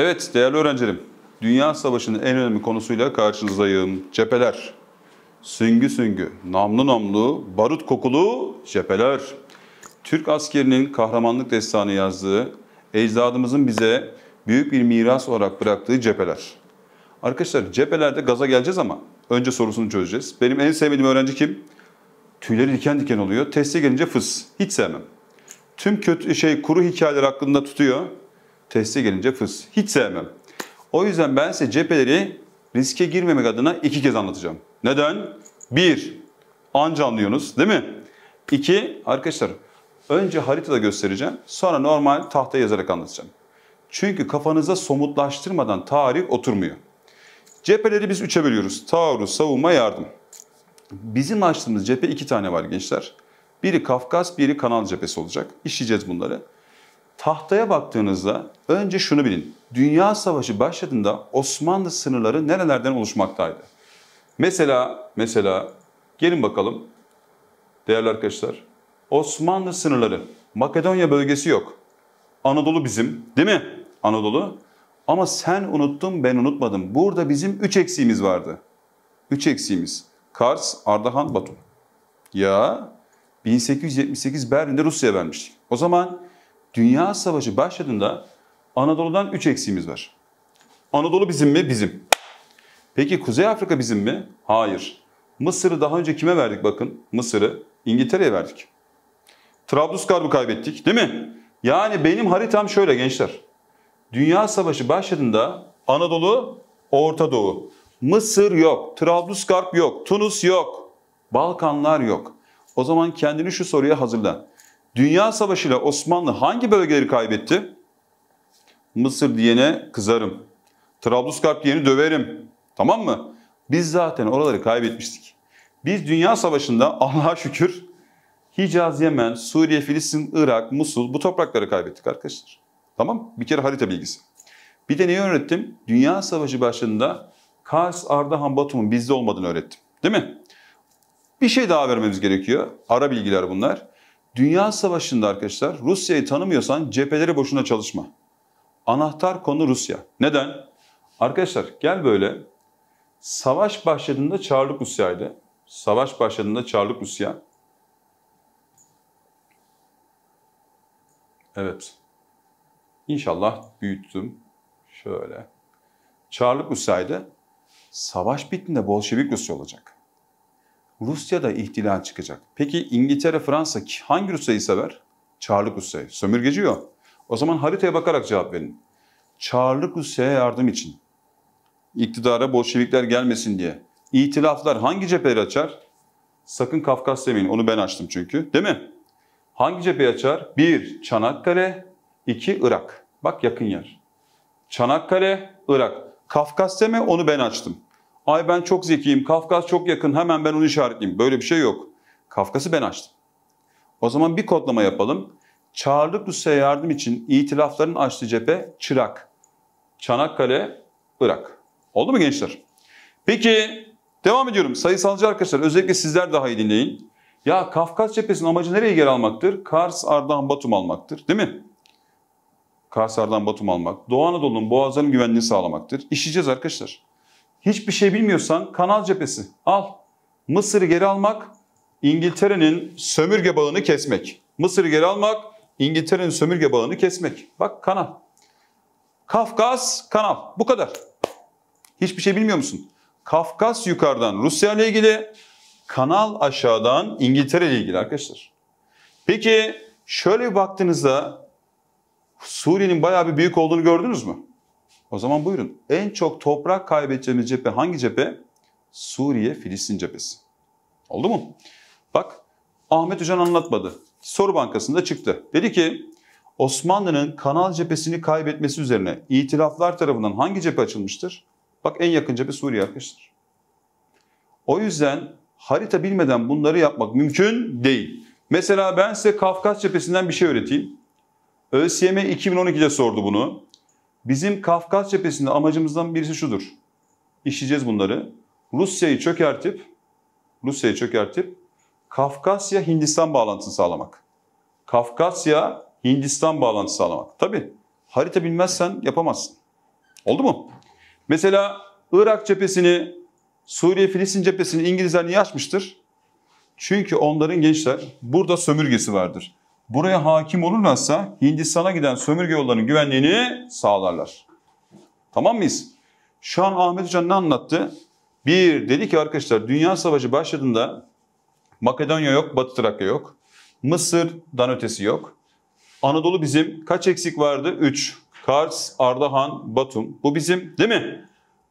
Evet değerli öğrencilerim, Dünya Savaşı'nın en önemli konusuyla karşınızdayım. Cepheler. Süngü süngü, namlu namlu, barut kokulu cepheler. Türk askerinin kahramanlık destanı yazdığı, ecdadımızın bize büyük bir miras olarak bıraktığı cepheler. Arkadaşlar cephelerde gaza geleceğiz ama önce sorusunu çözeceğiz. Benim en sevmediğim öğrenci kim? Tüyleri diken diken oluyor. Teste gelince fıs. Hiç sevmem. Tüm kötü şey kuru hikayeler aklında tutuyor. Teste gelince fıs. Hiç sevmem. O yüzden ben size cepheleri riske girmemek adına iki kez anlatacağım. Neden? Bir, anca anlıyorsunuz değil mi? İki, arkadaşlar önce haritada göstereceğim. Sonra normal tahtaya yazarak anlatacağım. Çünkü kafanıza somutlaştırmadan tarih oturmuyor. Cepheleri biz üçe bölüyoruz. Taarruz, savunma, yardım. Bizim açtığımız cephe iki tane var gençler. Biri Kafkas, biri Kanal cephesi olacak. İşleyeceğiz bunları. Tahtaya baktığınızda önce şunu bilin. Dünya Savaşı başladığında Osmanlı sınırları nerelerden oluşmaktaydı? Mesela mesela gelin bakalım değerli arkadaşlar. Osmanlı sınırları Makedonya bölgesi yok. Anadolu bizim, değil mi? Anadolu. Ama sen unuttun, ben unutmadım. Burada bizim üç eksiğimiz vardı. Üç eksiğimiz. Kars, Ardahan, Batum. Ya 1878 Berlin'de Rusya vermiştik. O zaman Dünya Savaşı başladığında Anadolu'dan 3 eksiğimiz var. Anadolu bizim mi? Bizim. Peki Kuzey Afrika bizim mi? Hayır. Mısır'ı daha önce kime verdik bakın? Mısır'ı İngiltere'ye verdik. Trablusgarb'ı kaybettik değil mi? Yani benim haritam şöyle gençler. Dünya Savaşı başladığında Anadolu, Orta Doğu. Mısır yok, Trablusgarp yok, Tunus yok, Balkanlar yok. O zaman kendini şu soruya hazırla. Dünya Savaşı ile Osmanlı hangi bölgeleri kaybetti? Mısır diyene kızarım. Trablusgarp diyeni döverim. Tamam mı? Biz zaten oraları kaybetmiştik. Biz Dünya Savaşı'nda Allah'a şükür Hicaz, Yemen, Suriye, Filistin, Irak, Musul bu toprakları kaybettik arkadaşlar. Tamam Bir kere harita bilgisi. Bir de neyi öğrettim? Dünya Savaşı başında Kars, Ardahan, Batum'un bizde olmadığını öğrettim. Değil mi? Bir şey daha vermemiz gerekiyor. Ara bilgiler bunlar. Dünya Savaşı'nda arkadaşlar Rusya'yı tanımıyorsan cepheleri boşuna çalışma. Anahtar konu Rusya. Neden? Arkadaşlar gel böyle. Savaş başladığında Çarlık Rusya'ydı. Savaş başladığında Çarlık Rusya. Evet. İnşallah büyüttüm. Şöyle. Çarlık Rusya'ydı. Savaş bittiğinde Bolşevik Rusya olacak. Rusya'da ihtilal çıkacak. Peki İngiltere, Fransa hangi Rusya'yı sever? Çarlık Rusya'yı. Sömürgeci yok. O zaman haritaya bakarak cevap verin. Çarlık Rusya'ya yardım için. İktidara Bolşevikler gelmesin diye. İtilaflar hangi cepheleri açar? Sakın Kafkas demeyin. Onu ben açtım çünkü. Değil mi? Hangi cepheyi açar? 1. Çanakkale. 2. Irak. Bak yakın yer. Çanakkale, Irak. Kafkas deme onu ben açtım. Ay ben çok zekiyim, Kafkas çok yakın, hemen ben onu işaretleyeyim. Böyle bir şey yok. Kafkas'ı ben açtım. O zaman bir kodlama yapalım. Çağrılık Rusya'ya yardım için itilafların açtığı cephe Çırak. Çanakkale, Irak. Oldu mu gençler? Peki devam ediyorum. Sayısalcı arkadaşlar özellikle sizler daha iyi dinleyin. Ya Kafkas cephesinin amacı nereye yer almaktır? Kars, Ardahan, Batum almaktır değil mi? Kars, Ardahan, Batum almak. Doğu Anadolu'nun Boğazların güvenliğini sağlamaktır. İşleyeceğiz arkadaşlar. Hiçbir şey bilmiyorsan kanal cephesi al. Mısır'ı geri almak, İngiltere'nin sömürge bağını kesmek. Mısır'ı geri almak, İngiltere'nin sömürge bağını kesmek. Bak kanal. Kafkas kanal. Bu kadar. Hiçbir şey bilmiyor musun? Kafkas yukarıdan Rusya ile ilgili, kanal aşağıdan İngiltere ile ilgili arkadaşlar. Peki şöyle bir baktığınızda Suriye'nin bayağı bir büyük olduğunu gördünüz mü? O zaman buyurun en çok toprak kaybedeceğimiz cephe hangi cephe? Suriye Filistin cephesi. Oldu mu? Bak Ahmet Hoca'nın anlatmadı. Soru bankasında çıktı. Dedi ki Osmanlı'nın kanal cephesini kaybetmesi üzerine itilaflar tarafından hangi cephe açılmıştır? Bak en yakın cephe Suriye arkadaşlar. O yüzden harita bilmeden bunları yapmak mümkün değil. Mesela ben size Kafkas cephesinden bir şey öğreteyim. ÖSYM 2012'de sordu bunu. Bizim Kafkas cephesinde amacımızdan birisi şudur. İşleyeceğiz bunları. Rusya'yı çökertip Rusya'yı çökertip Kafkasya Hindistan bağlantısını sağlamak. Kafkasya Hindistan bağlantısı sağlamak. Tabi harita bilmezsen yapamazsın. Oldu mu? Mesela Irak cephesini, Suriye Filistin cephesini İngilizler niye açmıştır? Çünkü onların gençler burada sömürgesi vardır. Buraya hakim olurlarsa Hindistan'a giden sömürge yollarının güvenliğini sağlarlar. Tamam mıyız? Şu an Ahmet Hoca ne anlattı? Bir, dedi ki arkadaşlar Dünya Savaşı başladığında Makedonya yok, Batı Trakya yok. Mısır'dan ötesi yok. Anadolu bizim kaç eksik vardı? Üç, Kars, Ardahan, Batum. Bu bizim değil mi?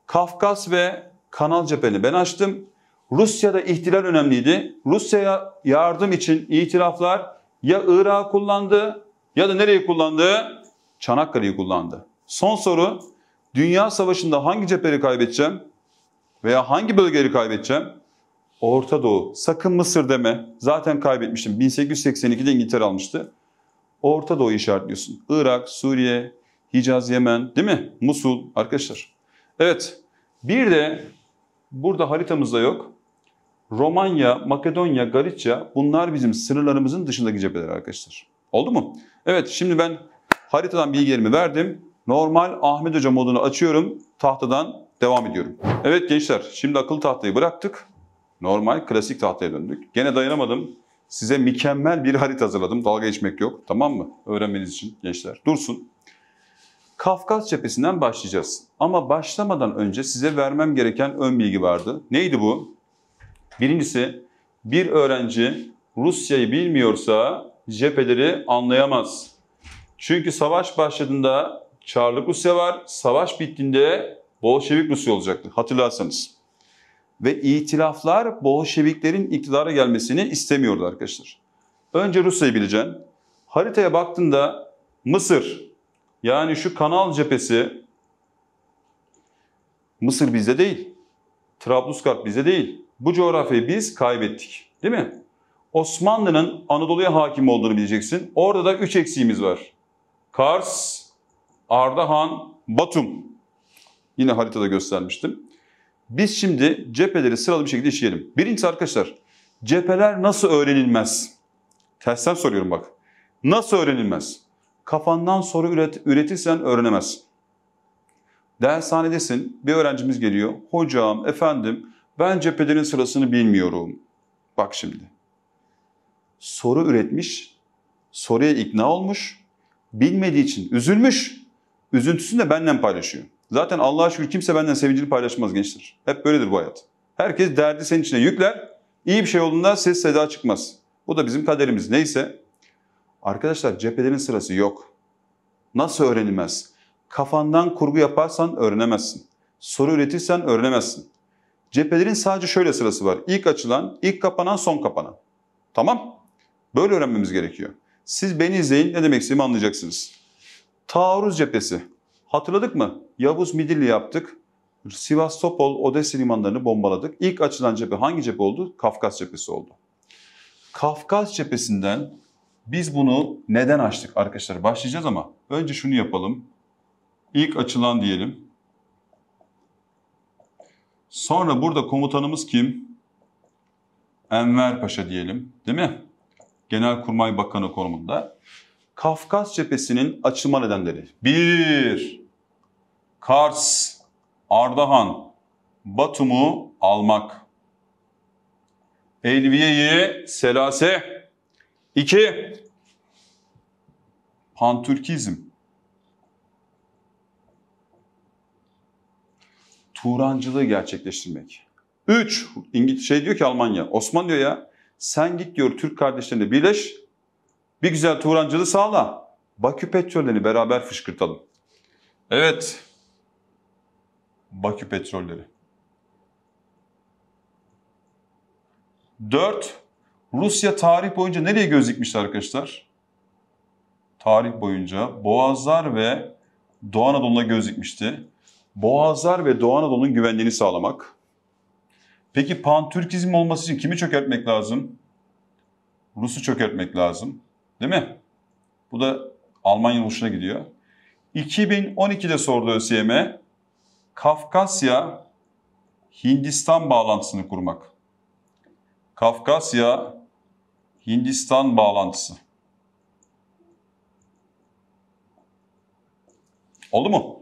Kafkas ve Kanal cepheni ben açtım. Rusya'da ihtilal önemliydi. Rusya'ya yardım için itiraflar ya Irak'ı kullandı ya da nereyi kullandı? Çanakkale'yi kullandı. Son soru. Dünya Savaşı'nda hangi cepheri kaybedeceğim? Veya hangi bölgeyi kaybedeceğim? Orta Doğu. Sakın Mısır deme. Zaten kaybetmiştim. 1882'de İngiltere almıştı. Orta Doğu işaretliyorsun. Irak, Suriye, Hicaz, Yemen değil mi? Musul arkadaşlar. Evet. Bir de burada haritamızda yok. Romanya, Makedonya, Galicia bunlar bizim sınırlarımızın dışındaki cepheler arkadaşlar. Oldu mu? Evet şimdi ben haritadan bilgilerimi verdim. Normal Ahmet Hoca modunu açıyorum. Tahtadan devam ediyorum. Evet gençler şimdi akıl tahtayı bıraktık. Normal klasik tahtaya döndük. Gene dayanamadım. Size mükemmel bir harita hazırladım. Dalga geçmek yok. Tamam mı? Öğrenmeniz için gençler. Dursun. Kafkas cephesinden başlayacağız. Ama başlamadan önce size vermem gereken ön bilgi vardı. Neydi bu? Birincisi bir öğrenci Rusya'yı bilmiyorsa cepheleri anlayamaz. Çünkü savaş başladığında Çarlık Rusya var, savaş bittiğinde Bolşevik Rusya olacaktı hatırlarsanız. Ve itilaflar Bolşeviklerin iktidara gelmesini istemiyordu arkadaşlar. Önce Rusya'yı bileceksin. Haritaya baktığında Mısır yani şu kanal cephesi Mısır bizde değil. Trablusgarp bizde değil. Bu coğrafyayı biz kaybettik. Değil mi? Osmanlı'nın Anadolu'ya hakim olduğunu bileceksin. Orada da 3 eksiğimiz var. Kars, Ardahan, Batum. Yine haritada göstermiştim. Biz şimdi cepheleri sıralı bir şekilde işleyelim. Birincisi arkadaşlar, cepheler nasıl öğrenilmez? Tersten soruyorum bak. Nasıl öğrenilmez? Kafandan soru üret, üretirsen öğrenemez. Dershanedesin, bir öğrencimiz geliyor. Hocam, efendim, ben cephelerin sırasını bilmiyorum. Bak şimdi. Soru üretmiş, soruya ikna olmuş, bilmediği için üzülmüş. Üzüntüsünü de benden paylaşıyor. Zaten Allah'a şükür kimse benden sevincini paylaşmaz gençler. Hep böyledir bu hayat. Herkes derdi senin içine yükler. İyi bir şey olduğunda ses seda çıkmaz. Bu da bizim kaderimiz neyse. Arkadaşlar cephelerin sırası yok. Nasıl öğrenilmez? Kafandan kurgu yaparsan öğrenemezsin. Soru üretirsen öğrenemezsin. Cephelerin sadece şöyle sırası var. İlk açılan, ilk kapanan, son kapanan. Tamam. Böyle öğrenmemiz gerekiyor. Siz beni izleyin ne demek istediğimi anlayacaksınız. Taarruz cephesi. Hatırladık mı? Yavuz Midilli yaptık. Sivas, Topol, Odessa limanlarını bombaladık. İlk açılan cephe hangi cephe oldu? Kafkas cephesi oldu. Kafkas cephesinden biz bunu neden açtık arkadaşlar? Başlayacağız ama önce şunu yapalım. İlk açılan diyelim. Sonra burada komutanımız kim? Enver Paşa diyelim değil mi? Genelkurmay Bakanı konumunda. Kafkas cephesinin açılma nedenleri. Bir, Kars, Ardahan, Batum'u almak. Elviye'yi selase. İki, Pantürkizm. Turancılığı gerçekleştirmek. 3. İngiliz şey diyor ki Almanya, Osman diyor ya sen git diyor Türk kardeşlerine birleş. Bir güzel Turancılığı sağla. Bakü petrollerini beraber fışkırtalım. Evet. Bakü petrolleri. 4. Rusya tarih boyunca nereye göz dikmişti arkadaşlar? Tarih boyunca Boğazlar ve Doğu Anadolu'na göz dikmişti. Boğazlar ve Doğu Anadolu'nun güvenliğini sağlamak. Peki pan-Türkizm olması için kimi çökertmek lazım? Rus'u çökertmek lazım. Değil mi? Bu da Almanya'nın hoşuna gidiyor. 2012'de sordu ÖSYM'e Kafkasya Hindistan bağlantısını kurmak. Kafkasya Hindistan bağlantısı. Oldu mu?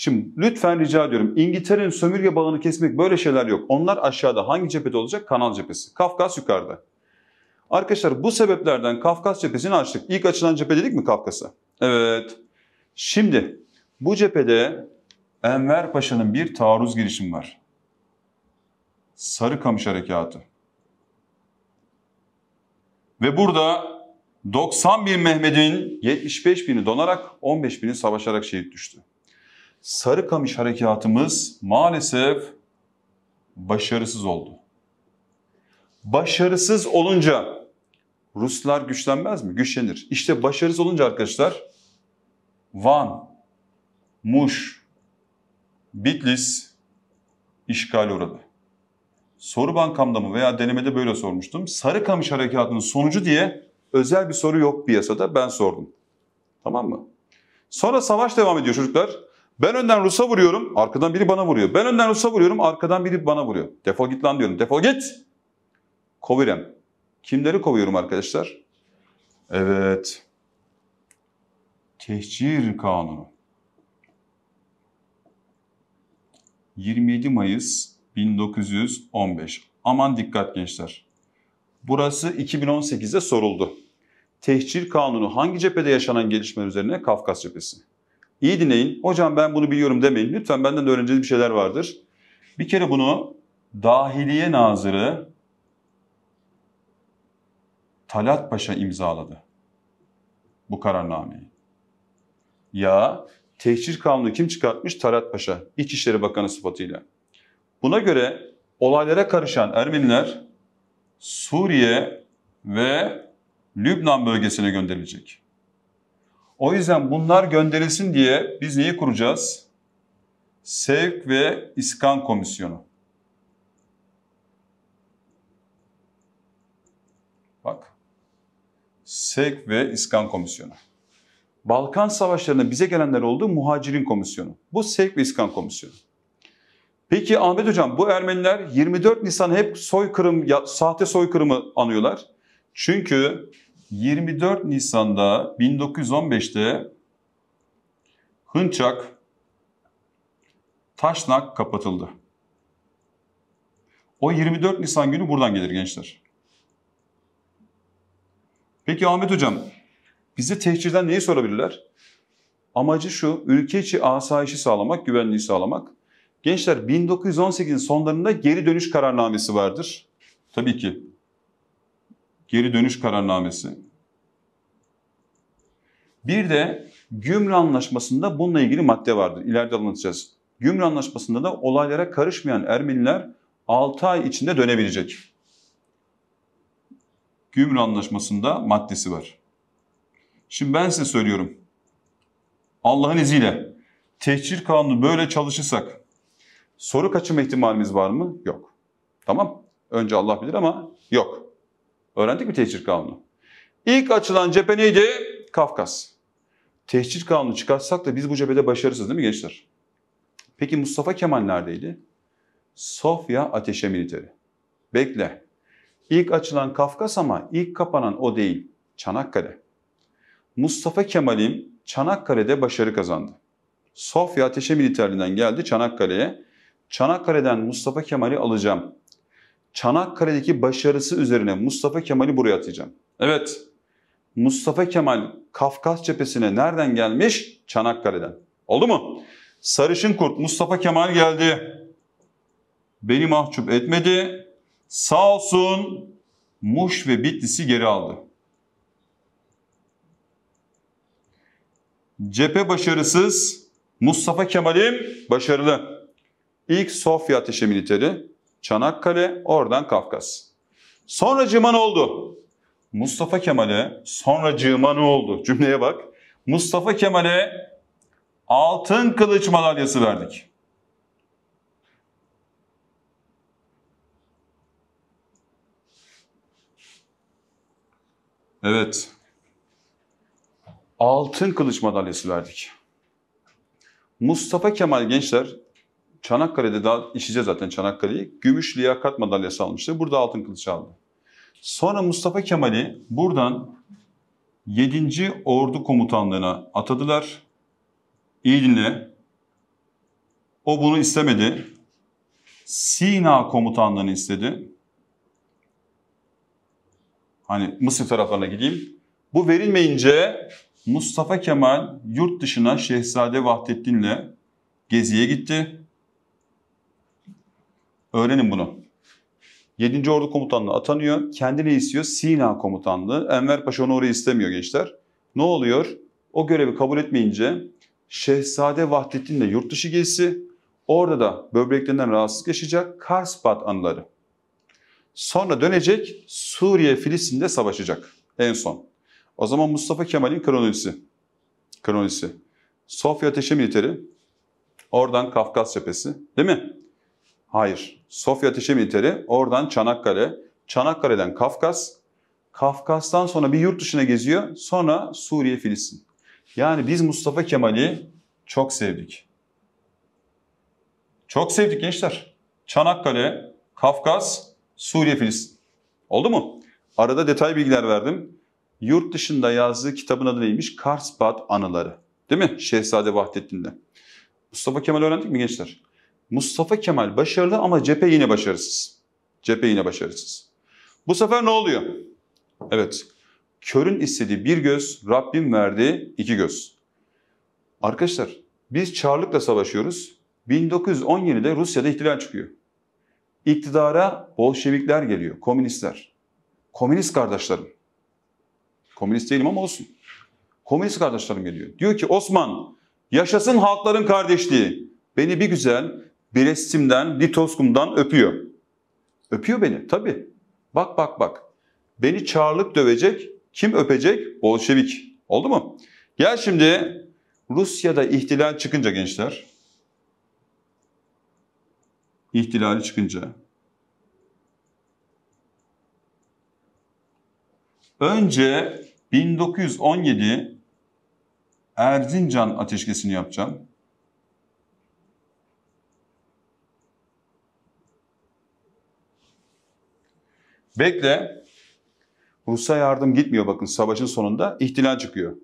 Şimdi lütfen rica ediyorum İngiltere'nin sömürge bağını kesmek böyle şeyler yok. Onlar aşağıda hangi cephede olacak? Kanal cephesi. Kafkas yukarıda. Arkadaşlar bu sebeplerden Kafkas cephesini açtık. İlk açılan cephe dedik mi Kafkas'a? Evet. Şimdi bu cephede Enver Paşa'nın bir taarruz girişimi var. Sarıkamış Harekatı. Ve burada 90 bin Mehmet'in 75 bini donarak 15 bini savaşarak şehit düştü. Sarıkamış harekatımız maalesef başarısız oldu. Başarısız olunca Ruslar güçlenmez mi? Güçlenir. İşte başarısız olunca arkadaşlar Van, Muş, Bitlis işgale uğradı. Soru bankamda mı veya denemede böyle sormuştum. Sarıkamış harekatının sonucu diye özel bir soru yok piyasada ben sordum. Tamam mı? Sonra savaş devam ediyor çocuklar. Ben önden Rus'a vuruyorum, arkadan biri bana vuruyor. Ben önden Rus'a vuruyorum, arkadan biri bana vuruyor. Defol git lan diyorum, defol git. Kovirem. Kimleri kovuyorum arkadaşlar? Evet. Tehcir Kanunu. 27 Mayıs 1915. Aman dikkat gençler. Burası 2018'de soruldu. Tehcir Kanunu hangi cephede yaşanan gelişmeler üzerine? Kafkas cephesi. İyi dinleyin. Hocam ben bunu biliyorum demeyin. Lütfen benden de öğreneceğiniz bir şeyler vardır. Bir kere bunu Dahiliye Nazırı Talat Paşa imzaladı bu kararnameyi. Ya tehcir kanunu kim çıkartmış? Talat Paşa, İçişleri Bakanı sıfatıyla. Buna göre olaylara karışan Ermeniler Suriye ve Lübnan bölgesine gönderilecek. O yüzden bunlar gönderilsin diye biz neyi kuracağız? Sevk ve İskan Komisyonu. Bak. Sevk ve İskan Komisyonu. Balkan Savaşları'nda bize gelenler oldu Muhacirin Komisyonu. Bu Sevk ve İskan Komisyonu. Peki Ahmet Hocam bu Ermeniler 24 Nisan hep soykırım, ya sahte soykırımı anıyorlar. Çünkü 24 Nisan'da 1915'te Hınçak Taşnak kapatıldı. O 24 Nisan günü buradan gelir gençler. Peki Ahmet Hocam, bize tehcirden neyi sorabilirler? Amacı şu, ülke içi asayişi sağlamak, güvenliği sağlamak. Gençler 1918'in sonlarında geri dönüş kararnamesi vardır. Tabii ki geri dönüş kararnamesi. Bir de Gümrü Anlaşması'nda bununla ilgili madde vardır. İleride anlatacağız. Gümrü Anlaşması'nda da olaylara karışmayan Ermeniler 6 ay içinde dönebilecek. Gümrü Anlaşması'nda maddesi var. Şimdi ben size söylüyorum. Allah'ın izniyle tehcir kanunu böyle çalışırsak soru kaçırma ihtimalimiz var mı? Yok. Tamam. Önce Allah bilir ama yok. Öğrendik mi tehcir kanunu? İlk açılan cephe neydi? Kafkas. Tehcir kanunu çıkarsak da biz bu cephede başarısız değil mi gençler? Peki Mustafa Kemal neredeydi? Sofya ateşe militeri. Bekle. İlk açılan Kafkas ama ilk kapanan o değil. Çanakkale. Mustafa Kemal'im Çanakkale'de başarı kazandı. Sofya ateşe militerliğinden geldi Çanakkale'ye. Çanakkale'den Mustafa Kemal'i alacağım. Çanakkale'deki başarısı üzerine Mustafa Kemal'i buraya atacağım. Evet, Mustafa Kemal Kafkas cephesine nereden gelmiş? Çanakkale'den. Oldu mu? Sarışın kurt Mustafa Kemal geldi. Beni mahcup etmedi. Sağ olsun Muş ve Bitlis'i geri aldı. Cephe başarısız, Mustafa Kemal'im başarılı. İlk Sofya ateşe militeri, Çanakkale, oradan Kafkas. Sonracığıma ne oldu? Mustafa Kemal'e sonracığıma ne oldu? Cümleye bak. Mustafa Kemal'e altın kılıç madalyası verdik. Evet. Altın kılıç madalyası verdik. Mustafa Kemal gençler Çanakkale'de daha işeceğiz zaten Çanakkale'yi. Gümüş liyakat madalyası almıştı. Burada altın kılıç aldı. Sonra Mustafa Kemal'i buradan 7. Ordu Komutanlığı'na atadılar. İyi dinle. O bunu istemedi. Sina Komutanlığı'nı istedi. Hani Mısır taraflarına gideyim. Bu verilmeyince Mustafa Kemal yurt dışına Şehzade Vahdettin'le geziye gitti. Öğrenin bunu. 7. Ordu Komutanlığı atanıyor. Kendini istiyor Sina Komutanlığı. Enver Paşa onu oraya istemiyor gençler. Ne oluyor? O görevi kabul etmeyince Şehzade Vahdettin de yurt dışı gezisi. Orada da böbreklerinden rahatsızlık yaşayacak Karspat anıları. Sonra dönecek Suriye Filistin'de savaşacak en son. O zaman Mustafa Kemal'in kronolojisi. Kronolojisi. Sofya Ateşe Militeri. Oradan Kafkas Cephesi. Değil mi? Hayır. Sofya Ateşi Militeri, oradan Çanakkale, Çanakkale'den Kafkas, Kafkas'tan sonra bir yurt dışına geziyor, sonra Suriye, Filistin. Yani biz Mustafa Kemal'i çok sevdik. Çok sevdik gençler. Çanakkale, Kafkas, Suriye, Filistin. Oldu mu? Arada detay bilgiler verdim. Yurt dışında yazdığı kitabın adı neymiş? Karsbad Anıları. Değil mi? Şehzade Vahdettin'de. Mustafa Kemal öğrendik mi gençler? Mustafa Kemal başarılı ama cephe yine başarısız. Cephe yine başarısız. Bu sefer ne oluyor? Evet. Körün istediği bir göz, Rabbim verdiği iki göz. Arkadaşlar biz Çarlık'la savaşıyoruz. 1917'de Rusya'da ihtilal çıkıyor. İktidara Bolşevikler geliyor, komünistler. Komünist kardeşlerim. Komünist değilim ama olsun. Komünist kardeşlerim geliyor. Diyor ki Osman yaşasın halkların kardeşliği. Beni bir güzel Birestim'den, Litoskum'dan öpüyor. Öpüyor beni tabii. Bak bak bak. Beni çarlık dövecek. Kim öpecek? Bolşevik. Oldu mu? Gel şimdi Rusya'da ihtilal çıkınca gençler. İhtilali çıkınca. Önce 1917 Erzincan ateşkesini yapacağım. Bekle. Rus'a yardım gitmiyor bakın savaşın sonunda. ihtilal çıkıyor.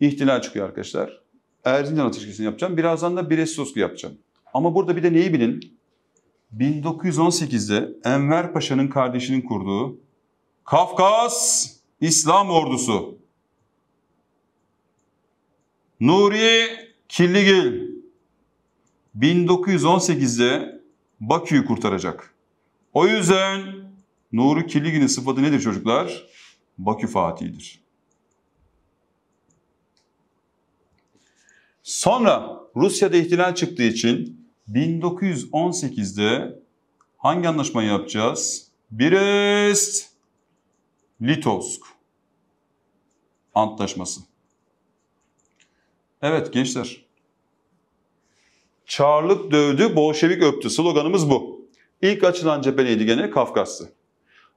İhtilal çıkıyor arkadaşlar. Erzincan ateşkesini yapacağım. Birazdan da Brest-Litovsk'u yapacağım. Ama burada bir de neyi bilin? 1918'de Enver Paşa'nın kardeşinin kurduğu Kafkas İslam Ordusu. Nuri Killigil 1918'de Bakü'yü kurtaracak. O yüzden Nuri Kirligil'in sıfatı nedir çocuklar? Bakü Fatih'idir. Sonra Rusya'da ihtilal çıktığı için 1918'de hangi anlaşmayı yapacağız? Brest Litovsk Antlaşması. Evet gençler. Çarlık dövdü, Bolşevik öptü. Sloganımız bu. İlk açılan cephe neydi gene? Kafkas'tı.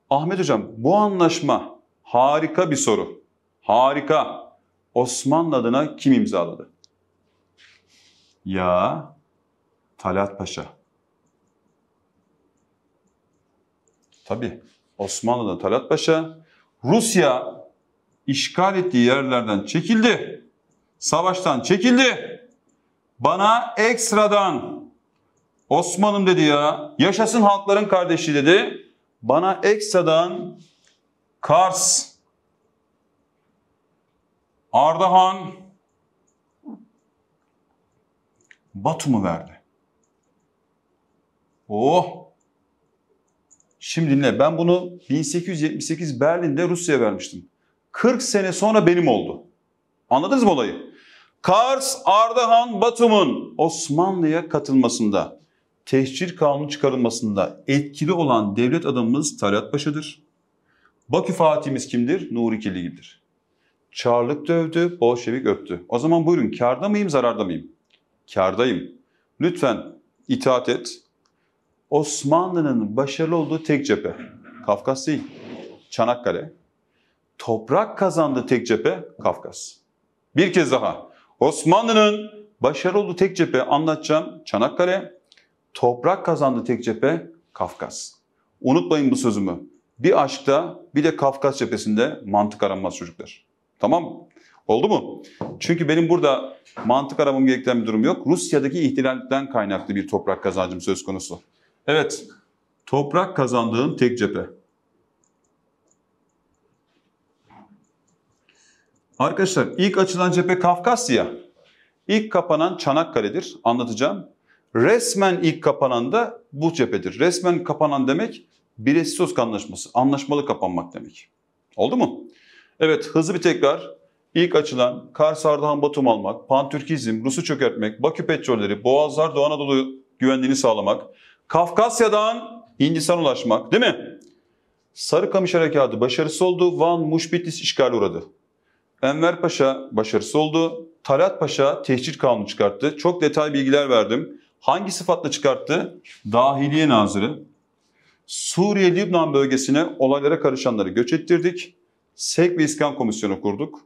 Ahmet Hocam bu anlaşma harika bir soru. Harika. Osmanlı adına kim imzaladı? Ya Talat Paşa. Tabi Osmanlı'da Talat Paşa Rusya işgal ettiği yerlerden çekildi. Savaştan çekildi. Bana ekstradan Osman'ım dedi ya yaşasın halkların kardeşi dedi. Bana Eksa'dan Kars, Ardahan, Batum'u verdi. Oh! Şimdi dinle ben bunu 1878 Berlin'de Rusya'ya vermiştim. 40 sene sonra benim oldu. Anladınız mı olayı? Kars, Ardahan, Batum'un Osmanlı'ya katılmasında tehcir kanunu çıkarılmasında etkili olan devlet adamımız Talat Paşa'dır. Bakü Fatih'imiz kimdir? Nuri Kirligi'dir. Çarlık dövdü, Bolşevik öptü. O zaman buyurun karda mıyım, zararda mıyım? Kardayım. Lütfen itaat et. Osmanlı'nın başarılı olduğu tek cephe. Kafkas değil, Çanakkale. Toprak kazandı tek cephe, Kafkas. Bir kez daha. Osmanlı'nın başarılı olduğu tek cephe anlatacağım. Çanakkale, Toprak kazandı tek cephe Kafkas. Unutmayın bu sözümü. Bir aşkta bir de Kafkas cephesinde mantık aranmaz çocuklar. Tamam mı? Oldu mu? Çünkü benim burada mantık aramam gereken bir durum yok. Rusya'daki ihtilalden kaynaklı bir toprak kazancım söz konusu. Evet, toprak kazandığın tek cephe. Arkadaşlar ilk açılan cephe Kafkasya. İlk kapanan Çanakkale'dir. Anlatacağım. Resmen ilk kapanan da bu cephedir. Resmen kapanan demek bireysel söz anlaşması, anlaşmalı kapanmak demek. Oldu mu? Evet hızlı bir tekrar. İlk açılan Kars, Ardahan, Batum almak, Pantürkizm, Rus'u çökertmek, Bakü petrolleri, Boğazlar, Doğu Anadolu güvenliğini sağlamak, Kafkasya'dan Hindistan ulaşmak değil mi? Sarıkamış Harekatı başarısı oldu, Van, Muş, Bitlis işgale uğradı. Enver Paşa başarısı oldu, Talat Paşa tehcir kanunu çıkarttı. Çok detay bilgiler verdim. Hangi sıfatla çıkarttı? Dahiliye nazırı. Suriye Lübnan bölgesine olaylara karışanları göç ettirdik. Sek ve İskan Komisyonu kurduk.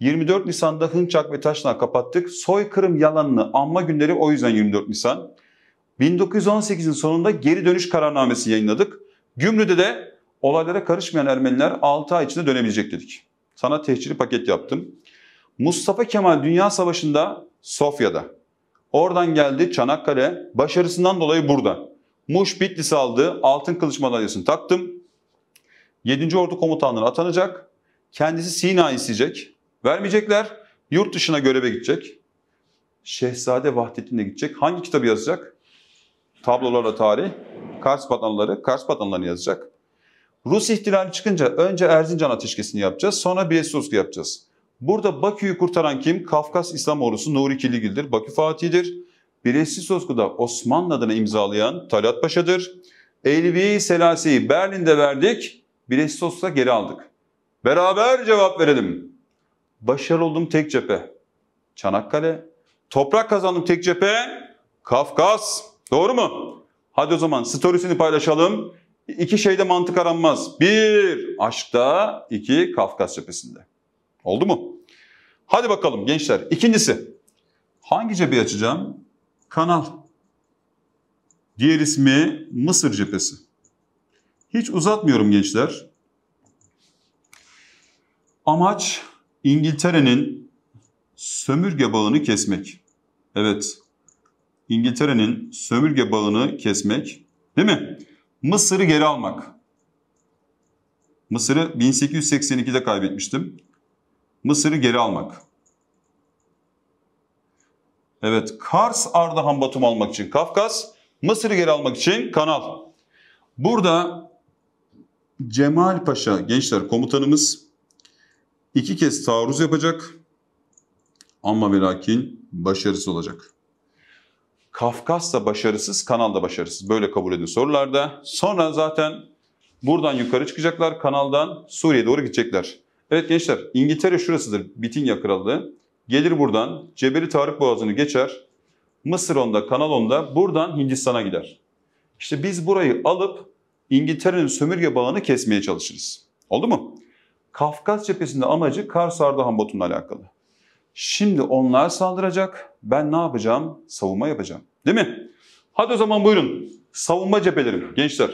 24 Nisan'da Hınçak ve Taşnak kapattık. Soykırım yalanını anma günleri o yüzden 24 Nisan. 1918'in sonunda geri dönüş kararnamesi yayınladık. Gümrü'de de olaylara karışmayan Ermeniler 6 ay içinde dönebilecek dedik. Sana tehciri paket yaptım. Mustafa Kemal Dünya Savaşı'nda Sofya'da Oradan geldi Çanakkale. Başarısından dolayı burada. Muş Bitlis aldı. Altın Kılıç madalyasını taktım. 7. Ordu komutanlığı atanacak. Kendisi Sina isteyecek. Vermeyecekler. Yurt dışına göreve gidecek. Şehzade Vahdettin'e gidecek. Hangi kitabı yazacak? Tablolarla tarih. Kars patanları Kars Batanları'nı yazacak. Rus ihtilali çıkınca önce Erzincan ateşkesini yapacağız. Sonra Biesovsk'ı yapacağız. Burada Bakü'yü kurtaran kim? Kafkas İslam Ordusu Nuri Kiligil'dir. Bakü Fatih'dir. Bileşsiz Sosku'da Osmanlı adına imzalayan Talat Paşa'dır. Eylevi Selase'yi Berlin'de verdik. Bileşsiz Sosku'da geri aldık. Beraber cevap verelim. Başarılı oldum tek cephe. Çanakkale. Toprak kazandım tek cephe. Kafkas. Doğru mu? Hadi o zaman storiesini paylaşalım. İki şeyde mantık aranmaz. Bir, aşkta. iki Kafkas cephesinde. Oldu mu? Hadi bakalım gençler. İkincisi. Hangi cepheyi açacağım? Kanal. Diğer ismi Mısır cephesi. Hiç uzatmıyorum gençler. Amaç İngiltere'nin sömürge bağını kesmek. Evet. İngiltere'nin sömürge bağını kesmek. Değil mi? Mısır'ı geri almak. Mısır'ı 1882'de kaybetmiştim. Mısır'ı geri almak. Evet Kars Ardahan Batum almak için Kafkas, Mısır'ı geri almak için Kanal. Burada Cemal Paşa gençler komutanımız iki kez taarruz yapacak ama ve lakin başarısız olacak. Kafkas da başarısız, Kanal da başarısız. Böyle kabul edin sorularda. Sonra zaten buradan yukarı çıkacaklar, Kanal'dan Suriye'ye doğru gidecekler. Evet gençler İngiltere şurasıdır Bitinya Krallığı. Gelir buradan Cebeli Tarık Boğazı'nı geçer. Mısır onda, Kanal onda buradan Hindistan'a gider. İşte biz burayı alıp İngiltere'nin sömürge bağını kesmeye çalışırız. Oldu mu? Kafkas cephesinde amacı Kars Ardahan Batum'la alakalı. Şimdi onlar saldıracak. Ben ne yapacağım? Savunma yapacağım. Değil mi? Hadi o zaman buyurun. Savunma cephelerim gençler.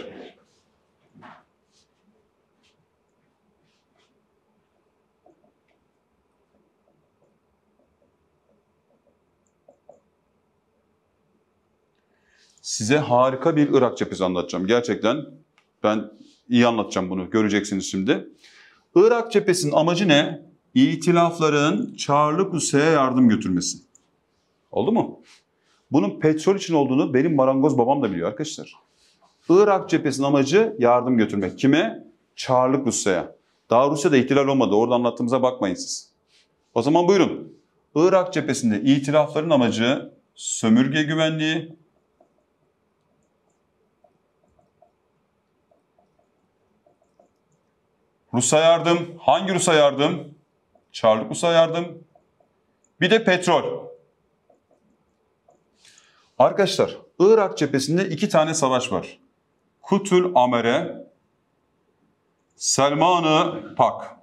Size harika bir Irak cephesi anlatacağım. Gerçekten ben iyi anlatacağım bunu. Göreceksiniz şimdi. Irak cephesinin amacı ne? İtilafların Çarlık Rusya'ya yardım götürmesi. Oldu mu? Bunun petrol için olduğunu benim marangoz babam da biliyor arkadaşlar. Irak cephesinin amacı yardım götürmek. Kime? Çarlık Rusya'ya. Daha Rusya'da ihtilal olmadı. Orada anlattığımıza bakmayın siz. O zaman buyurun. Irak cephesinde itilafların amacı sömürge güvenliği, Rus'a yardım. Hangi Rus'a yardım? Çarlık Rus'a yardım. Bir de petrol. Arkadaşlar Irak cephesinde iki tane savaş var. Kutül Amere, Selmanı Pak.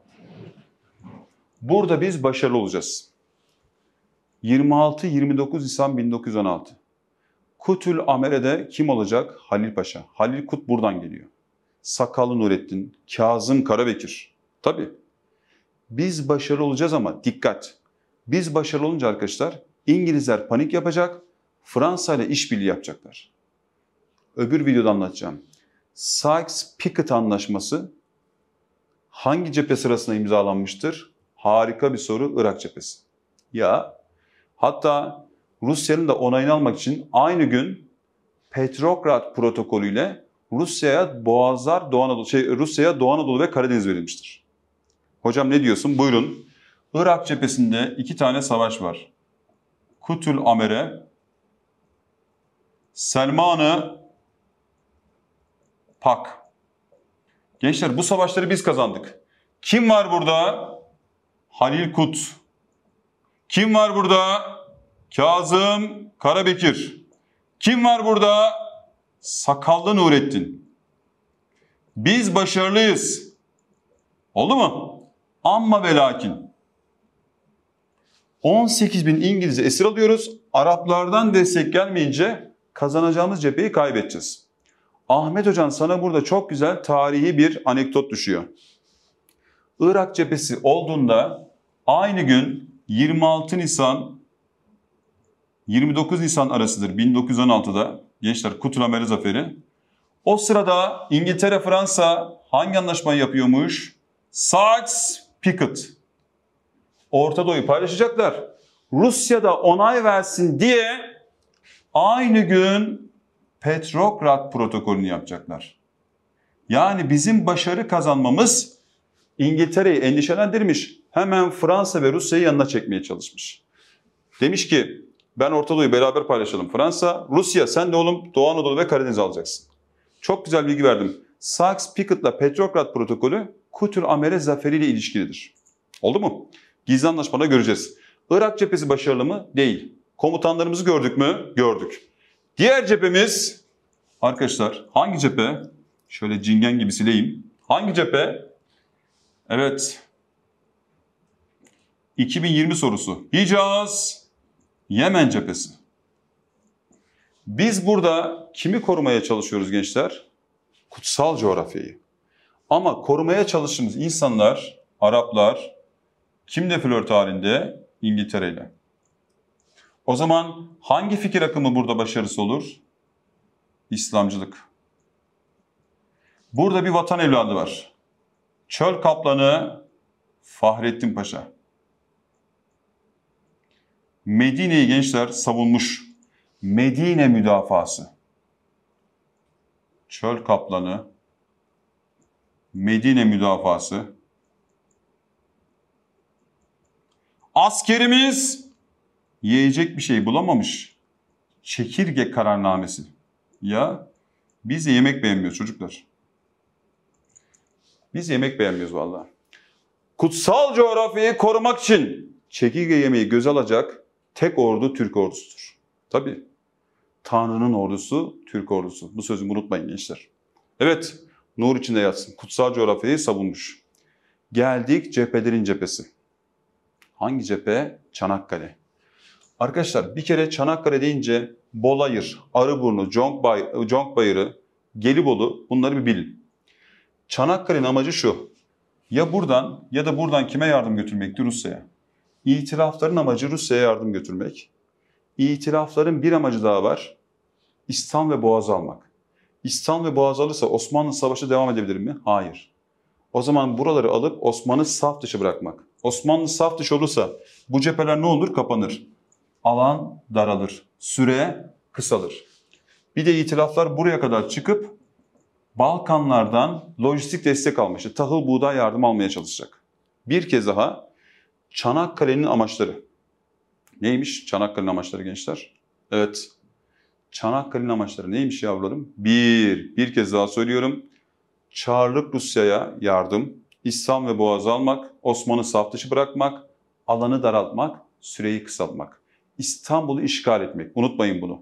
Burada biz başarılı olacağız. 26-29 Nisan 1916. Kutül Amere'de kim olacak? Halil Paşa. Halil Kut buradan geliyor. Sakallı Nurettin, Kazım Karabekir. Tabi, Biz başarılı olacağız ama dikkat. Biz başarılı olunca arkadaşlar İngilizler panik yapacak, Fransa ile işbirliği yapacaklar. Öbür videoda anlatacağım. Sykes-Picot anlaşması hangi cephe sırasında imzalanmıştır? Harika bir soru Irak cephesi. Ya hatta Rusya'nın da onayını almak için aynı gün Petrograd protokolü ile. Rusya'ya Boğazlar, Doğu Anadolu, şey, Rusya'ya Doğu Anadolu ve Karadeniz verilmiştir. Hocam ne diyorsun? Buyurun. Irak cephesinde iki tane savaş var. Kutul Amere, Selmanı Pak. Gençler bu savaşları biz kazandık. Kim var burada? Halil Kut. Kim var burada? Kazım Karabekir. Kim var burada? Sakallı Nurettin. Biz başarılıyız. Oldu mu? Amma ve lakin. 18 bin İngiliz'i esir alıyoruz. Araplardan destek gelmeyince kazanacağımız cepheyi kaybedeceğiz. Ahmet hocan sana burada çok güzel tarihi bir anekdot düşüyor. Irak cephesi olduğunda aynı gün 26 Nisan 29 Nisan arasıdır 1916'da gençler Kutulameli Zaferi. O sırada İngiltere, Fransa hangi anlaşmayı yapıyormuş? Sykes-Picot. Orta Doğu'yu paylaşacaklar. Rusya da onay versin diye aynı gün Petrograd protokolünü yapacaklar. Yani bizim başarı kazanmamız İngiltere'yi endişelendirmiş. Hemen Fransa ve Rusya'yı yanına çekmeye çalışmış. Demiş ki ben Orta beraber paylaşalım Fransa. Rusya sen de oğlum Doğu Anadolu ve Karadeniz alacaksın. Çok güzel bilgi verdim. Sykes-Picot'la Petrograd protokolü Kutur Amere zaferiyle ilişkilidir. Oldu mu? Gizli anlaşmada göreceğiz. Irak cephesi başarılı mı? Değil. Komutanlarımızı gördük mü? Gördük. Diğer cephemiz arkadaşlar hangi cephe? Şöyle cingen gibi sileyim. Hangi cephe? Evet. 2020 sorusu. Hicaz. Yemen cephesi. Biz burada kimi korumaya çalışıyoruz gençler? Kutsal coğrafyayı. Ama korumaya çalıştığımız insanlar, Araplar, kimle flört halinde? İngiltere ile. O zaman hangi fikir akımı burada başarısı olur? İslamcılık. Burada bir vatan evladı var. Çöl kaplanı Fahrettin Paşa. Medine'yi gençler savunmuş. Medine müdafası. Çöl kaplanı. Medine müdafası. Askerimiz yiyecek bir şey bulamamış. Çekirge kararnamesi. Ya biz yemek beğenmiyoruz çocuklar. Biz yemek beğenmiyoruz vallahi. Kutsal coğrafyayı korumak için çekirge yemeği göz alacak tek ordu Türk ordusudur. Tabii. Tanrı'nın ordusu Türk ordusu. Bu sözü unutmayın gençler. Evet, nur içinde yatsın. Kutsal coğrafyayı savunmuş. Geldik cephelerin cephesi. Hangi cephe? Çanakkale. Arkadaşlar bir kere Çanakkale deyince Bolayır, Arıburnu, Conkbay, Conkbayırı, Gelibolu bunları bir bilin. Çanakkale'nin amacı şu. Ya buradan ya da buradan kime yardım götürmekti Rusya'ya? İtilafların amacı Rusya'ya yardım götürmek. İtilafların bir amacı daha var. İslam ve Boğaz almak. İslam ve Boğaz alırsa Osmanlı savaşı devam edebilir mi? Hayır. O zaman buraları alıp Osmanlı saf dışı bırakmak. Osmanlı saf dışı olursa bu cepheler ne olur? Kapanır. Alan daralır. Süre kısalır. Bir de itilaflar buraya kadar çıkıp Balkanlardan lojistik destek almıştı. Tahıl buğday yardım almaya çalışacak. Bir kez daha Çanakkale'nin amaçları. Neymiş Çanakkale'nin amaçları gençler? Evet. Çanakkale'nin amaçları neymiş yavrularım? Bir, bir kez daha söylüyorum. Çarlık Rusya'ya yardım, İslam ve Boğaz almak, Osmanlı saf dışı bırakmak, alanı daraltmak, süreyi kısaltmak. İstanbul'u işgal etmek. Unutmayın bunu.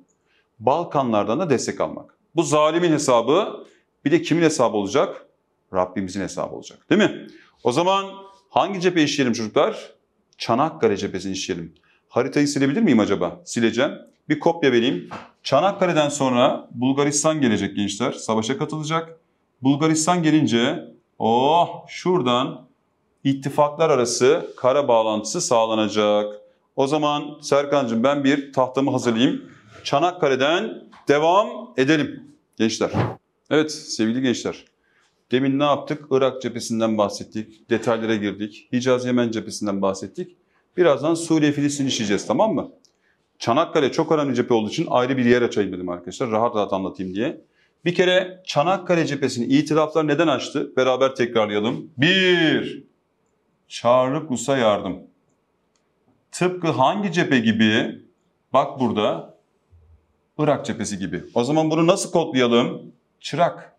Balkanlardan da destek almak. Bu zalimin hesabı bir de kimin hesabı olacak? Rabbimizin hesabı olacak. Değil mi? O zaman hangi cephe işleyelim çocuklar? Çanakkale cephesini işleyelim. Haritayı silebilir miyim acaba? Sileceğim. Bir kopya vereyim. Çanakkale'den sonra Bulgaristan gelecek gençler. Savaşa katılacak. Bulgaristan gelince oh şuradan ittifaklar arası kara bağlantısı sağlanacak. O zaman Serkan'cığım ben bir tahtamı hazırlayayım. Çanakkale'den devam edelim gençler. Evet sevgili gençler. Demin ne yaptık? Irak cephesinden bahsettik, detaylara girdik. Hicaz-Yemen cephesinden bahsettik. Birazdan Suriye-Filistin işleyeceğiz tamam mı? Çanakkale çok önemli cephe olduğu için ayrı bir yer açayım dedim arkadaşlar. Rahat rahat anlatayım diye. Bir kere Çanakkale cephesini itiraflar neden açtı? Beraber tekrarlayalım. Bir, çağrı Rus'a yardım. Tıpkı hangi cephe gibi? Bak burada. Irak cephesi gibi. O zaman bunu nasıl kodlayalım? Çırak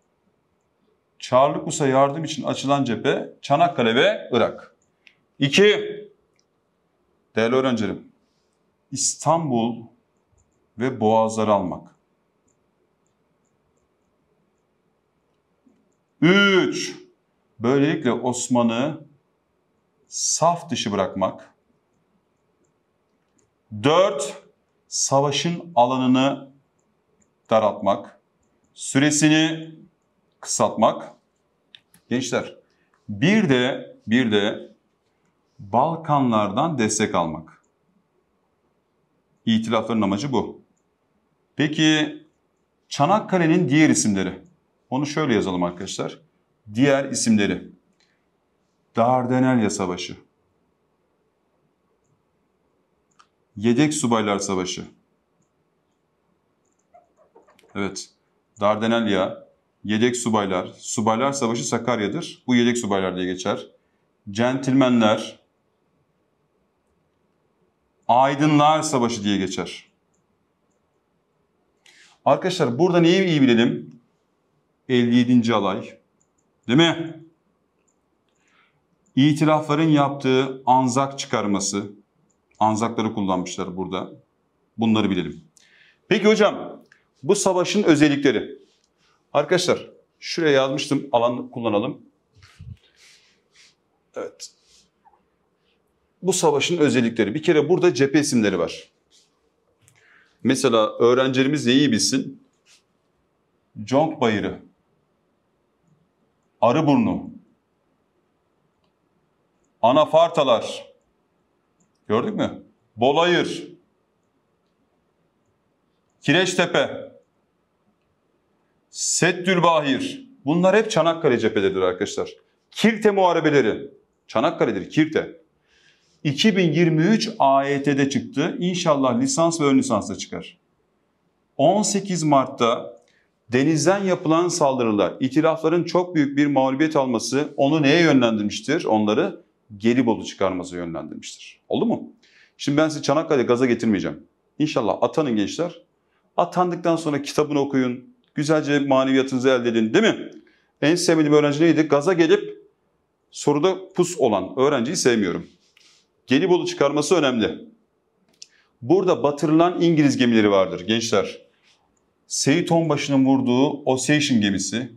usa yardım için açılan cephe Çanakkale ve Irak. 2. Değerli öğrencilerim, İstanbul ve boğazları almak. 3. Böylelikle Osman'ı saf dışı bırakmak. 4. Savaşın alanını daraltmak. Süresini kısaltmak. Gençler bir de bir de Balkanlardan destek almak. İtilafların amacı bu. Peki Çanakkale'nin diğer isimleri. Onu şöyle yazalım arkadaşlar. Diğer isimleri. Dardanelya Savaşı. Yedek Subaylar Savaşı. Evet. Dardanelya, yedek subaylar, subaylar savaşı Sakarya'dır. Bu yedek subaylar diye geçer. Centilmenler, aydınlar savaşı diye geçer. Arkadaşlar burada neyi iyi bilelim? 57. alay. Değil mi? İtilafların yaptığı anzak çıkarması. Anzakları kullanmışlar burada. Bunları bilelim. Peki hocam bu savaşın özellikleri. Arkadaşlar şuraya yazmıştım alan kullanalım. Evet. Bu savaşın özellikleri. Bir kere burada cephe isimleri var. Mesela öğrencilerimiz neyi bilsin? Conk Bayırı, Arı Arıburnu, Anafartalar, gördük mü? Bolayır, Kireçtepe, Settül Bahir. Bunlar hep Çanakkale cepheledir arkadaşlar. Kirte muharebeleri. Çanakkale'dir Kirte. 2023 AYT'de e çıktı. İnşallah lisans ve ön lisansta çıkar. 18 Mart'ta denizden yapılan saldırılar, itilafların çok büyük bir mağlubiyet alması onu neye yönlendirmiştir? Onları Gelibolu çıkarması yönlendirmiştir. Oldu mu? Şimdi ben sizi Çanakkale'ye gaza getirmeyeceğim. İnşallah atanın gençler. Atandıktan sonra kitabını okuyun, Güzelce maneviyatınızı elde edin değil mi? En sevmediğim öğrenci neydi? Gaza gelip soruda pus olan öğrenciyi sevmiyorum. Gelibolu çıkarması önemli. Burada batırılan İngiliz gemileri vardır gençler. Seyit Onbaşı'nın vurduğu Ocean gemisi,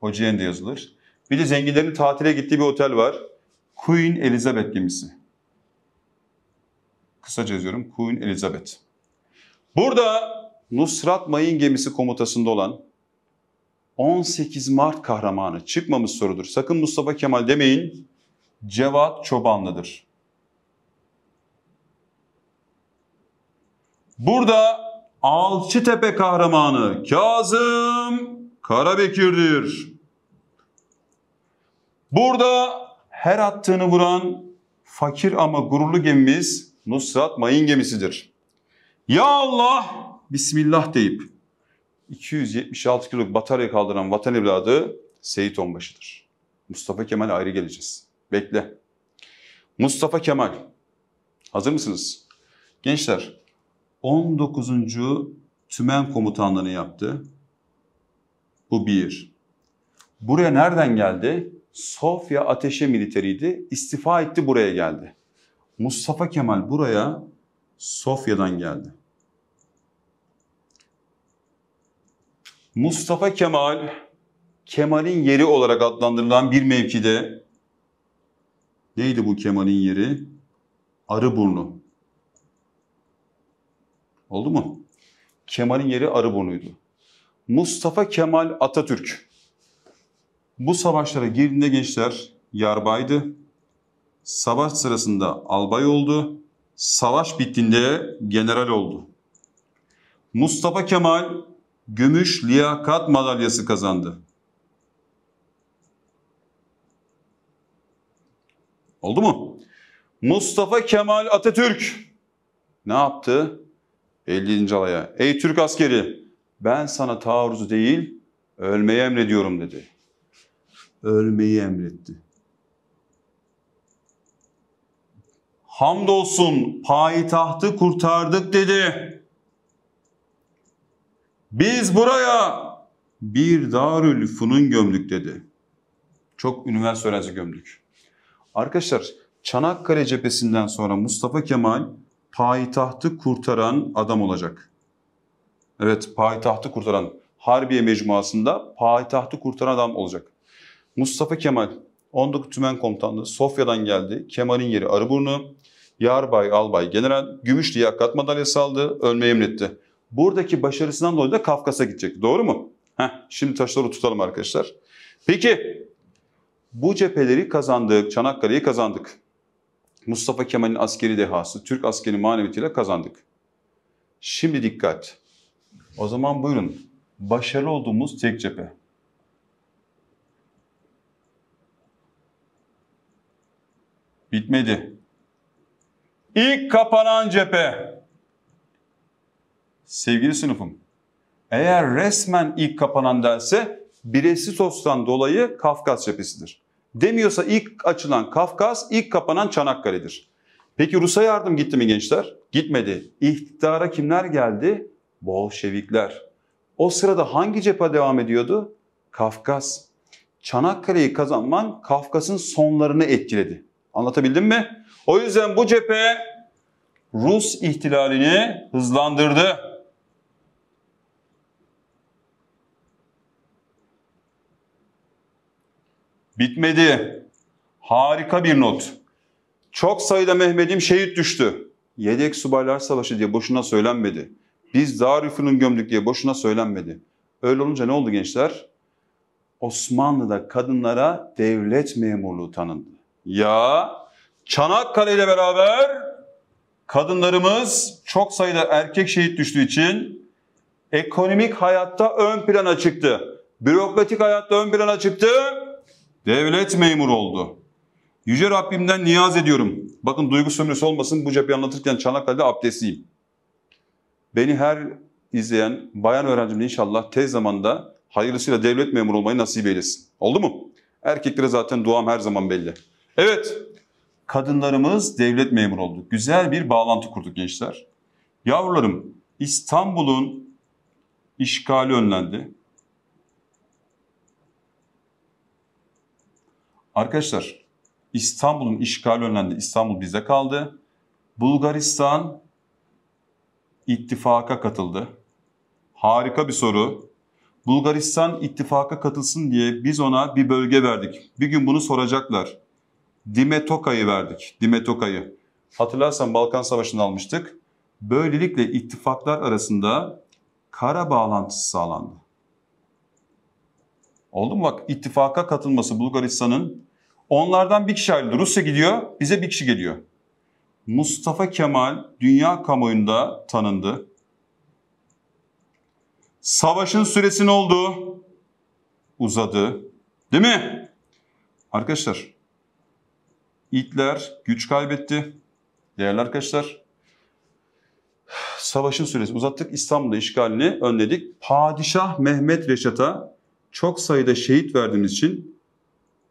Ocean'de yazılır. Bir de zenginlerin tatile gittiği bir otel var. Queen Elizabeth gemisi. Kısaca yazıyorum Queen Elizabeth. Burada Nusrat Mayın Gemisi komutasında olan 18 Mart kahramanı çıkmamış sorudur. Sakın Mustafa Kemal demeyin. Cevat Çobanlı'dır. Burada Alçıtepe kahramanı Kazım Karabekir'dir. Burada her attığını vuran fakir ama gururlu gemimiz Nusrat Mayın gemisidir. Ya Allah Bismillah deyip 276 kiloluk batarya kaldıran vatan evladı Seyit Onbaşı'dır. Mustafa Kemal ayrı geleceğiz. Bekle. Mustafa Kemal. Hazır mısınız? Gençler 19. tümen komutanlığını yaptı. Bu bir. Buraya nereden geldi? Sofya Ateşe militeriydi. İstifa etti buraya geldi. Mustafa Kemal buraya Sofya'dan geldi. Mustafa Kemal, Kemal'in yeri olarak adlandırılan bir mevkide neydi bu Kemal'in yeri? Arı burnu Oldu mu? Kemal'in yeri arı burnuydu. Mustafa Kemal Atatürk. Bu savaşlara girdiğinde gençler yarbaydı. Savaş sırasında albay oldu. Savaş bittiğinde general oldu. Mustafa Kemal gümüş liyakat madalyası kazandı. Oldu mu? Mustafa Kemal Atatürk ne yaptı? 50. alaya. Ey Türk askeri ben sana taarruzu değil ölmeyi emrediyorum dedi. Ölmeyi emretti. Hamdolsun payitahtı kurtardık dedi. Biz buraya bir darül funun gömdük dedi. Çok üniversite öğrencisi gömdük. Arkadaşlar Çanakkale cephesinden sonra Mustafa Kemal payitahtı kurtaran adam olacak. Evet payitahtı kurtaran Harbiye Mecmuası'nda payitahtı kurtaran adam olacak. Mustafa Kemal 19 tümen komutanlığı Sofya'dan geldi. Kemal'in yeri Arıburnu. Yarbay, albay, general Gümüş Liyakat madalyası aldı. Ölmeyi emretti buradaki başarısından dolayı da Kafkas'a gidecek. Doğru mu? Heh, şimdi taşları tutalım arkadaşlar. Peki bu cepheleri kazandık, Çanakkale'yi kazandık. Mustafa Kemal'in askeri dehası, Türk askeri maneviyatıyla kazandık. Şimdi dikkat. O zaman buyurun. Başarılı olduğumuz tek cephe. Bitmedi. İlk kapanan cephe. Sevgili sınıfım, eğer resmen ilk kapanan derse Biresisos'tan dolayı Kafkas cephesidir. Demiyorsa ilk açılan Kafkas, ilk kapanan Çanakkale'dir. Peki Rus'a yardım gitti mi gençler? Gitmedi. İktidara kimler geldi? Bolşevikler. O sırada hangi cephe devam ediyordu? Kafkas. Çanakkale'yi kazanman Kafkas'ın sonlarını etkiledi. Anlatabildim mi? O yüzden bu cephe Rus ihtilalini hızlandırdı. Bitmedi. Harika bir not. Çok sayıda Mehmet'im şehit düştü. Yedek Subaylar Savaşı diye boşuna söylenmedi. Biz Darülfünun gömdük diye boşuna söylenmedi. Öyle olunca ne oldu gençler? Osmanlı'da kadınlara devlet memurluğu tanındı. Ya Çanakkale ile beraber kadınlarımız çok sayıda erkek şehit düştüğü için ekonomik hayatta ön plana çıktı. Bürokratik hayatta ön plana çıktı Devlet memuru oldu. Yüce Rabbimden niyaz ediyorum. Bakın duygu sömürüsü olmasın bu cepheyi anlatırken Çanakkale'de abdestliyim. Beni her izleyen bayan öğrencimle inşallah tez zamanda hayırlısıyla devlet memuru olmayı nasip eylesin. Oldu mu? Erkeklere zaten duam her zaman belli. Evet, kadınlarımız devlet memuru oldu. Güzel bir bağlantı kurduk gençler. Yavrularım, İstanbul'un işgali önlendi. Arkadaşlar İstanbul'un işgali önlendi. İstanbul bize kaldı. Bulgaristan ittifaka katıldı. Harika bir soru. Bulgaristan ittifaka katılsın diye biz ona bir bölge verdik. Bir gün bunu soracaklar. Dimetoka'yı verdik. Dimetoka'yı. Hatırlarsan Balkan Savaşı'nı almıştık. Böylelikle ittifaklar arasında kara bağlantısı sağlandı. Oldu mu bak ittifaka katılması Bulgaristan'ın. Onlardan bir kişi ayrıldı. Rusya gidiyor, bize bir kişi geliyor. Mustafa Kemal dünya kamuoyunda tanındı. Savaşın süresi ne oldu? Uzadı. Değil mi? Arkadaşlar, İtler güç kaybetti. Değerli arkadaşlar, savaşın süresi uzattık. İstanbul'da işgalini önledik. Padişah Mehmet Reşat'a çok sayıda şehit verdiğimiz için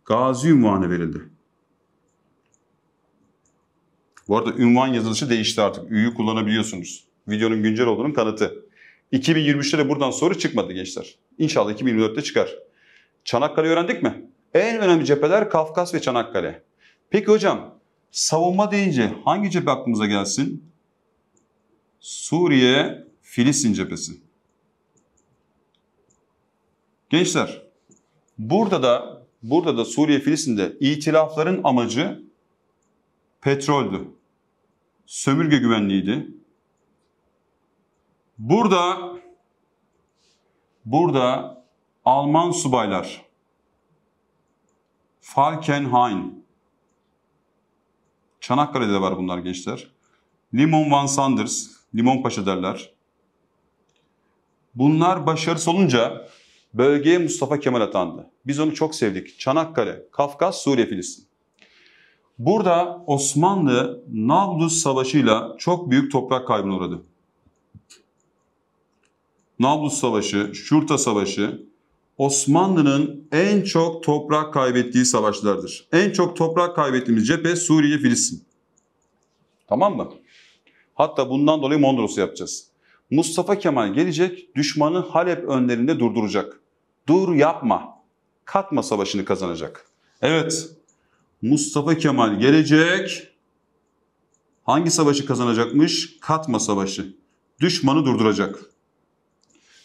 gazi unvanı verildi. Bu arada ünvan yazılışı değişti artık. Ü'yü kullanabiliyorsunuz. Videonun güncel olduğunun kanıtı. 2023'te de buradan soru çıkmadı gençler. İnşallah 2024'te çıkar. Çanakkale öğrendik mi? En önemli cepheler Kafkas ve Çanakkale. Peki hocam savunma deyince hangi cephe aklımıza gelsin? Suriye, Filistin cephesi. Gençler, burada da burada da Suriye Filistin'de itilafların amacı petroldü. Sömürge güvenliğiydi. Burada burada Alman subaylar Falkenhayn Çanakkale'de de var bunlar gençler. Limon Van Sanders, Limon Paşa derler. Bunlar başarısız olunca Bölgeye Mustafa Kemal atandı. Biz onu çok sevdik. Çanakkale, Kafkas, Suriye, Filistin. Burada Osmanlı Nablus ile çok büyük toprak kaybına uğradı. Nablus Savaşı, Şurta Savaşı Osmanlı'nın en çok toprak kaybettiği savaşlardır. En çok toprak kaybettiğimiz cephe Suriye, Filistin. Tamam mı? Hatta bundan dolayı Mondros'u yapacağız. Mustafa Kemal gelecek, düşmanı Halep önlerinde durduracak. Dur yapma. Katma savaşını kazanacak. Evet. Mustafa Kemal gelecek. Hangi savaşı kazanacakmış? Katma savaşı. Düşmanı durduracak.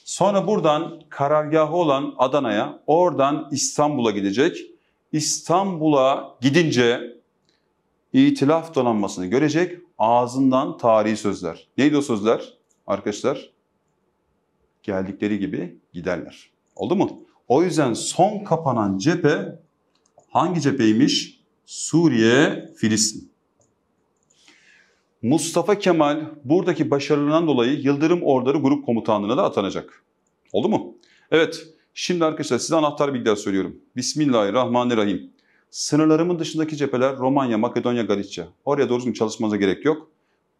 Sonra buradan karargahı olan Adana'ya, oradan İstanbul'a gidecek. İstanbul'a gidince itilaf donanmasını görecek. Ağzından tarihi sözler. Neydi o sözler arkadaşlar? Geldikleri gibi giderler. Oldu mu? O yüzden son kapanan cephe hangi cepheymiş? Suriye, Filistin. Mustafa Kemal buradaki başarılarından dolayı Yıldırım Ordarı Grup Komutanlığı'na da atanacak. Oldu mu? Evet. Şimdi arkadaşlar size anahtar bilgiler söylüyorum. Bismillahirrahmanirrahim. Sınırlarımın dışındaki cepheler Romanya, Makedonya, Galicia. Oraya doğru çalışmanıza gerek yok.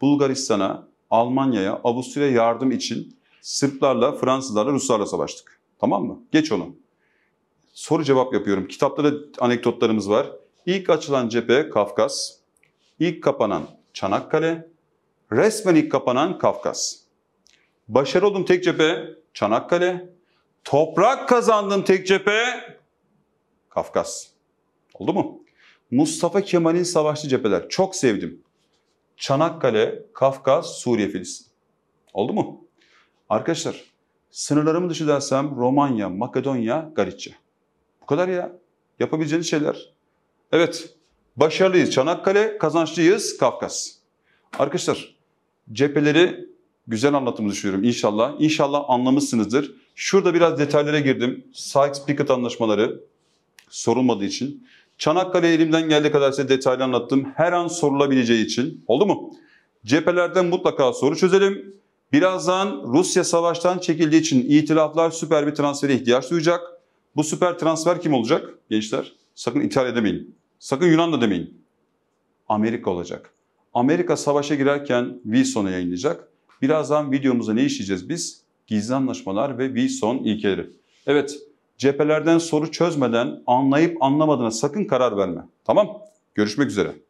Bulgaristan'a, Almanya'ya, Avusturya yardım için Sırplarla, Fransızlarla, Ruslarla savaştık. Tamam mı? Geç onu. Soru cevap yapıyorum. Kitapta da anekdotlarımız var. İlk açılan cephe Kafkas. İlk kapanan Çanakkale. Resmen ilk kapanan Kafkas. Başarı oldum tek cephe Çanakkale. Toprak kazandım tek cephe Kafkas. Oldu mu? Mustafa Kemal'in savaşçı cepheler. Çok sevdim. Çanakkale, Kafkas, Suriye, Filistin. Oldu mu? Arkadaşlar Sınırlarımı dışı dersem Romanya, Makedonya, Galicia. Bu kadar ya. Yapabileceğiniz şeyler. Evet, başarılıyız. Çanakkale, kazançlıyız. Kafkas. Arkadaşlar, cepheleri güzel anlatımı düşünüyorum inşallah. İnşallah anlamışsınızdır. Şurada biraz detaylara girdim. Sykes-Picot anlaşmaları sorulmadığı için. Çanakkale elimden geldiği kadar size detaylı anlattım. Her an sorulabileceği için. Oldu mu? Cephelerden mutlaka soru çözelim. Birazdan Rusya savaştan çekildiği için itilaflar süper bir transfere ihtiyaç duyacak. Bu süper transfer kim olacak gençler? Sakın İtalya demeyin. Sakın Yunan da demeyin. Amerika olacak. Amerika savaşa girerken Wilson'a yayınlayacak. Birazdan videomuzda ne işleyeceğiz biz? Gizli anlaşmalar ve Wilson ilkeleri. Evet, cephelerden soru çözmeden anlayıp anlamadığına sakın karar verme. Tamam, görüşmek üzere.